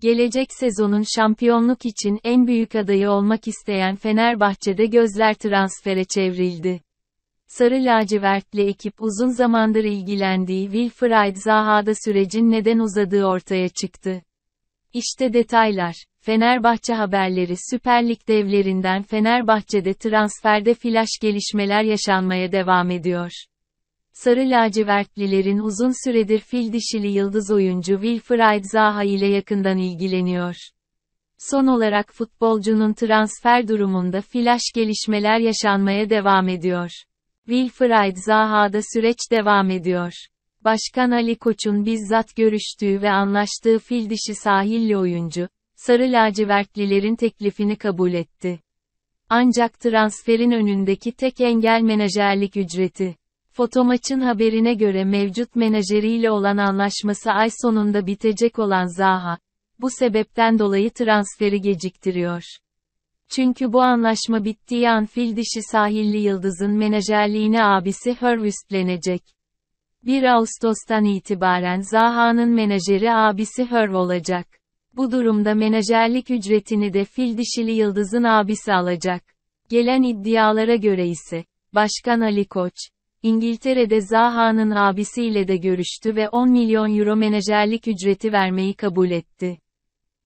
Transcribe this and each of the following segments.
Gelecek sezonun şampiyonluk için en büyük adayı olmak isteyen Fenerbahçe'de gözler transfere çevrildi. Sarı lacivertli ekip uzun zamandır ilgilendiği Wilfried Zaha'da sürecin neden uzadığı ortaya çıktı. İşte detaylar. Fenerbahçe haberleri Süper Lig devlerinden Fenerbahçe'de transferde flaş gelişmeler yaşanmaya devam ediyor. Sarı lacivertlilerin uzun süredir fil dişili yıldız oyuncu Wilfried Zaha ile yakından ilgileniyor. Son olarak futbolcunun transfer durumunda flaş gelişmeler yaşanmaya devam ediyor. Wilfried Zaha'da süreç devam ediyor. Başkan Ali Koç'un bizzat görüştüğü ve anlaştığı fil dişi sahilli oyuncu, sarı lacivertlilerin teklifini kabul etti. Ancak transferin önündeki tek engel menajerlik ücreti. Fotomaç'ın haberine göre mevcut menajeriyle olan anlaşması ay sonunda bitecek olan Zaha, bu sebepten dolayı transferi geciktiriyor. Çünkü bu anlaşma bittiği an fil dişi sahilli yıldızın menajerliğine abisi Hör üstlenecek. 1 Ağustos'tan itibaren Zaha'nın menajeri abisi Hör olacak. Bu durumda menajerlik ücretini de fil dişili yıldızın abisi alacak. Gelen iddialara göre ise, Başkan Ali Koç, İngiltere'de Zaha'nın abisiyle de görüştü ve 10 milyon euro menajerlik ücreti vermeyi kabul etti.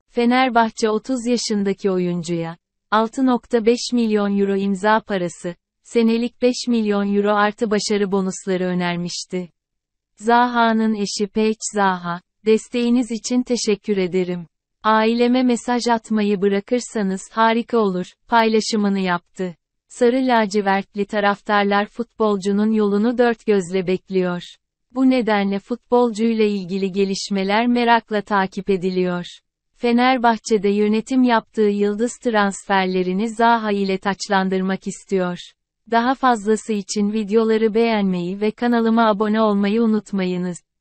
Fenerbahçe 30 yaşındaki oyuncuya 6.5 milyon euro imza parası, senelik 5 milyon euro artı başarı bonusları önermişti. Zaha'nın eşi Peç Zaha, desteğiniz için teşekkür ederim. Aileme mesaj atmayı bırakırsanız harika olur, paylaşımını yaptı sarı lacivertli taraftarlar futbolcunun yolunu dört gözle bekliyor. Bu nedenle futbolcuyla ilgili gelişmeler merakla takip ediliyor. Fenerbahçe'de yönetim yaptığı yıldız transferlerini Zaha ile taçlandırmak istiyor. Daha fazlası için videoları beğenmeyi ve kanalıma abone olmayı unutmayınız.